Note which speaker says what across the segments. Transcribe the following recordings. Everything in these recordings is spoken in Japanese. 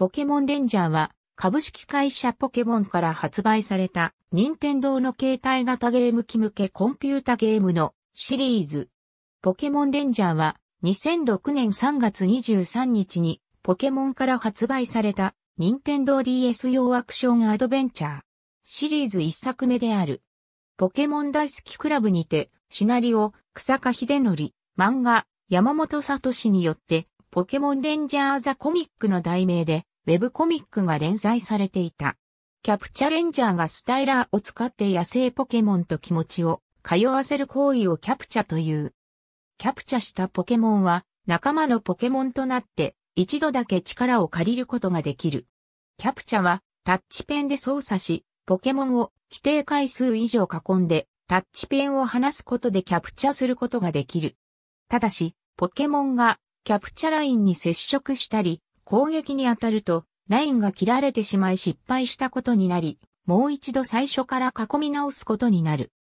Speaker 1: ポケモンレンジャーは株式会社ポケモンから発売された任天堂の携帯型ゲーム機向けコンピュータゲームのシリーズ。ポケモンレンジャーは2006年3月23日にポケモンから発売された任天堂 DS 用アクションアドベンチャーシリーズ1作目である。ポケモン大好きクラブにてシナリオ、草加秀則、漫画、山本聡によってポケモンレンジャーザコミックの題名でウェブコミックが連載されていた。キャプチャレンジャーがスタイラーを使って野生ポケモンと気持ちを通わせる行為をキャプチャという。キャプチャしたポケモンは仲間のポケモンとなって一度だけ力を借りることができる。キャプチャはタッチペンで操作し、ポケモンを規定回数以上囲んでタッチペンを離すことでキャプチャすることができる。ただし、ポケモンがキャプチャラインに接触したり、攻撃に当たると、ラインが切られてしまい失敗したことになり、もう一度最初から囲み直すことになる。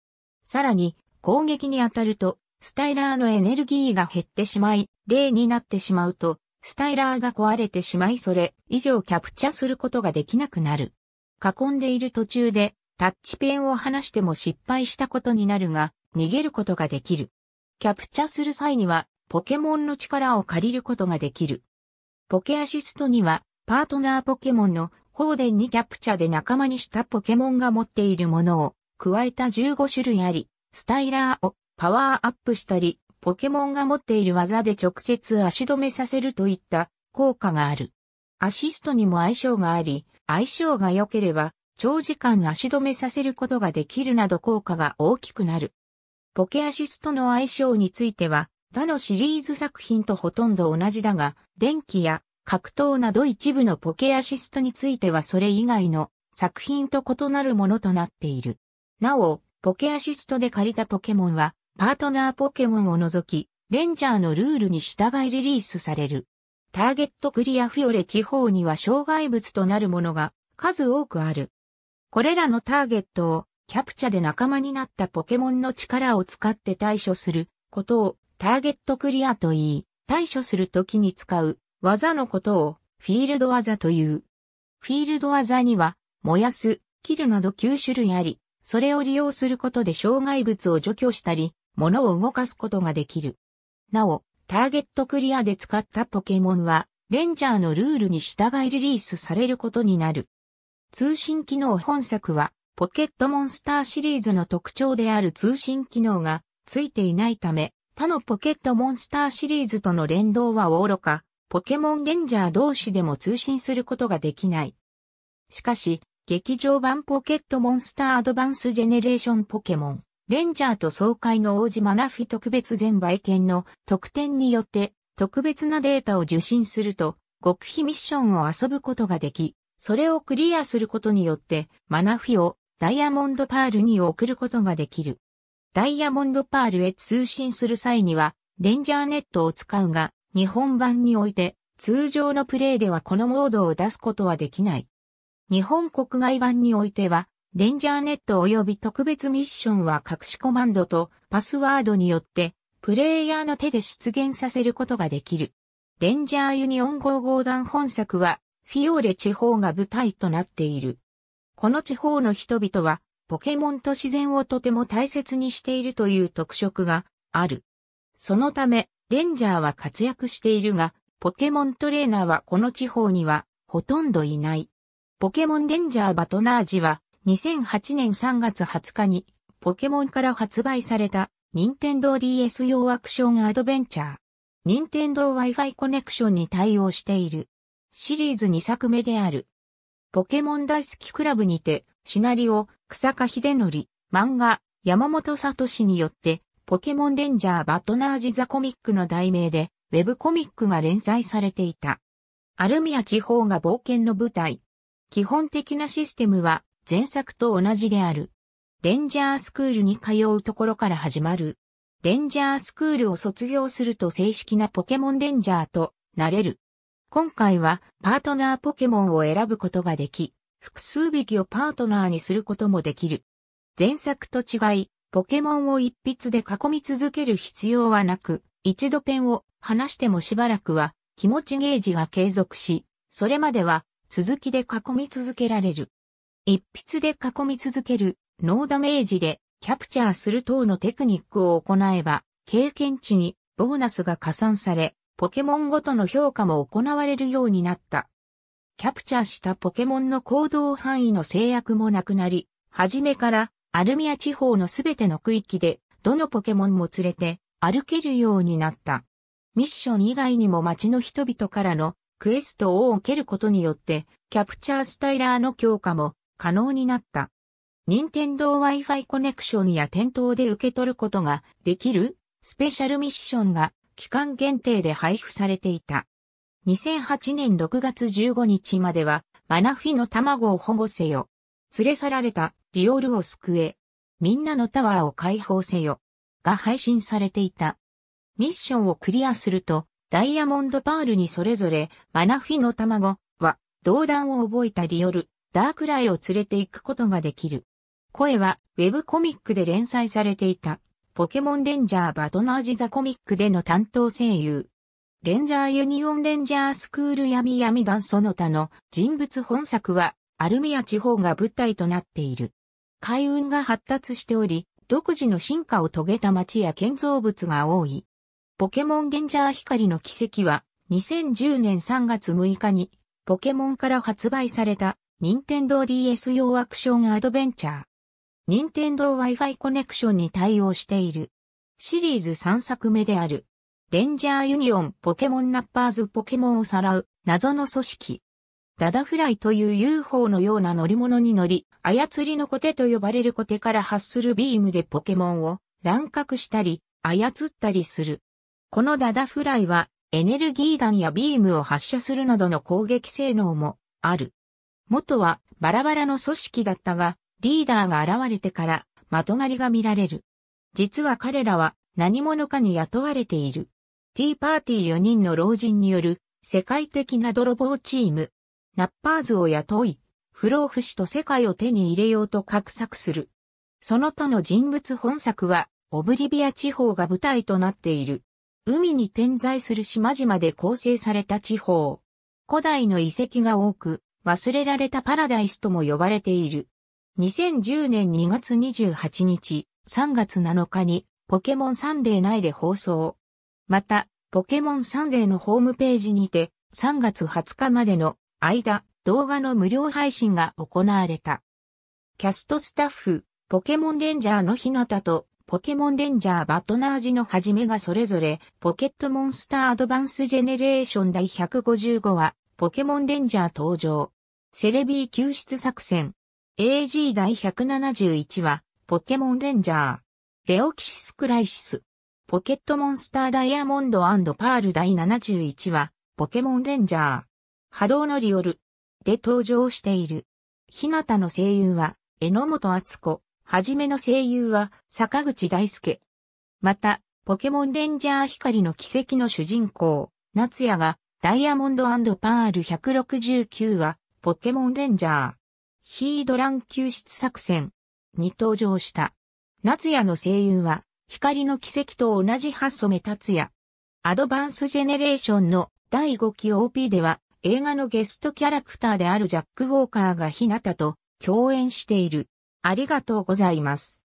Speaker 1: さらに、攻撃に当たると、スタイラーのエネルギーが減ってしまい、例になってしまうと、スタイラーが壊れてしまいそれ以上キャプチャすることができなくなる。囲んでいる途中で、タッチペンを離しても失敗したことになるが、逃げることができる。キャプチャする際には、ポケモンの力を借りることができる。ポケアシストには、パートナーポケモンの放電にキャプチャで仲間にしたポケモンが持っているものを加えた15種類あり、スタイラーをパワーアップしたり、ポケモンが持っている技で直接足止めさせるといった効果がある。アシストにも相性があり、相性が良ければ長時間足止めさせることができるなど効果が大きくなる。ポケアシストの相性については、他のシリーズ作品とほとんど同じだが、電気や格闘など一部のポケアシストについてはそれ以外の作品と異なるものとなっている。なお、ポケアシストで借りたポケモンは、パートナーポケモンを除き、レンジャーのルールに従いリリースされる。ターゲットクリアフィオレ地方には障害物となるものが数多くある。これらのターゲットをキャプチャで仲間になったポケモンの力を使って対処することをターゲットクリアと言い、対処するときに使う技のことをフィールド技という。フィールド技には、燃やす、切るなど9種類あり、それを利用することで障害物を除去したり、物を動かすことができる。なお、ターゲットクリアで使ったポケモンは、レンジャーのルールに従いリリースされることになる。通信機能本作は、ポケットモンスターシリーズの特徴である通信機能がついていないため、他のポケットモンスターシリーズとの連動はおろか、ポケモンレンジャー同士でも通信することができない。しかし、劇場版ポケットモンスターアドバンスジェネレーションポケモン、レンジャーと爽快の王子マナフィ特別全売券の特典によって特別なデータを受信すると、極秘ミッションを遊ぶことができ、それをクリアすることによって、マナフィをダイヤモンドパールに送ることができる。ダイヤモンドパールへ通信する際には、レンジャーネットを使うが、日本版において、通常のプレイではこのモードを出すことはできない。日本国外版においては、レンジャーネット及び特別ミッションは隠しコマンドとパスワードによって、プレイヤーの手で出現させることができる。レンジャーユニオン5号弾本作は、フィオーレ地方が舞台となっている。この地方の人々は、ポケモンと自然をとても大切にしているという特色がある。そのため、レンジャーは活躍しているが、ポケモントレーナーはこの地方にはほとんどいない。ポケモンレンジャーバトナージは2008年3月20日にポケモンから発売された任天堂 DS 用アクションアドベンチャー。任天堂 Wi-Fi コネクションに対応している。シリーズ2作目である。ポケモン大好きクラブにてシナリオ、草加秀則、漫画、山本聡によって、ポケモンレンジャーバトナージザコミックの題名で、ウェブコミックが連載されていた。アルミア地方が冒険の舞台。基本的なシステムは、前作と同じである。レンジャースクールに通うところから始まる。レンジャースクールを卒業すると正式なポケモンレンジャーとなれる。今回はパートナーポケモンを選ぶことができ、複数匹をパートナーにすることもできる。前作と違い、ポケモンを一筆で囲み続ける必要はなく、一度ペンを離してもしばらくは気持ちゲージが継続し、それまでは続きで囲み続けられる。一筆で囲み続ける、ノーダメージでキャプチャーする等のテクニックを行えば、経験値にボーナスが加算され、ポケモンごとの評価も行われるようになった。キャプチャーしたポケモンの行動範囲の制約もなくなり、はじめからアルミア地方のすべての区域で、どのポケモンも連れて歩けるようになった。ミッション以外にも街の人々からのクエストを受けることによって、キャプチャースタイラーの強化も可能になった。任天堂 Wi-Fi コネクションや店頭で受け取ることができるスペシャルミッションが期間限定で配布されていた。2008年6月15日までは、マナフィの卵を保護せよ。連れ去られたリオールを救え。みんなのタワーを解放せよ。が配信されていた。ミッションをクリアすると、ダイヤモンドパールにそれぞれ、マナフィの卵は、銅弾を覚えたリオル、ダークライを連れて行くことができる。声は、ウェブコミックで連載されていた、ポケモンレンジャーバトナージザコミックでの担当声優、レンジャーユニオンレンジャースクール闇闇団その他の人物本作は、アルミア地方が舞台となっている。海運が発達しており、独自の進化を遂げた街や建造物が多い。ポケモンレンジャー光の奇跡は、2010年3月6日に、ポケモンから発売された、任天堂 DS 用アクションアドベンチャー。任天堂 Wi-Fi コネクションに対応している。シリーズ3作目である、レンジャーユニオンポケモンナッパーズポケモンをさらう謎の組織。ダダフライという UFO のような乗り物に乗り、操りのコテと呼ばれるコテから発するビームでポケモンを乱獲したり、操ったりする。このダダフライはエネルギー弾やビームを発射するなどの攻撃性能もある。元はバラバラの組織だったが、リーダーが現れてからまとまりが見られる。実は彼らは何者かに雇われている。ティーパーティー4人の老人による世界的な泥棒チーム、ナッパーズを雇い、不老不死と世界を手に入れようと画策する。その他の人物本作は、オブリビア地方が舞台となっている。海に点在する島々で構成された地方。古代の遺跡が多く、忘れられたパラダイスとも呼ばれている。2010年2月28日、3月7日にポケモンサンデー内で放送。また、ポケモンサンデーのホームページにて、3月20日までの間、動画の無料配信が行われた。キャストスタッフ、ポケモンレンジャーの日向と、ポケモンレンジャーバトナージのはじめがそれぞれ、ポケットモンスターアドバンスジェネレーション第155話、ポケモンレンジャー登場。セレビー救出作戦。AG 第171話、ポケモンレンジャー。レオキシスクライシス。ポケットモンスターダイヤモンドパール第71話、ポケモンレンジャー、波動のリオル、で登場している。ひなたの声優は、榎本厚子、はじめの声優は、坂口大輔。また、ポケモンレンジャー光の奇跡の主人公、夏也が、ダイヤモンドパール169話、ポケモンレンジャー、ヒードラン救出作戦に登場した。夏也の声優は、光の奇跡と同じ発想目立つや、アドバンスジェネレーションの第5期 OP では、映画のゲストキャラクターであるジャック・ウォーカーがひなたと共演している。ありがとうございます。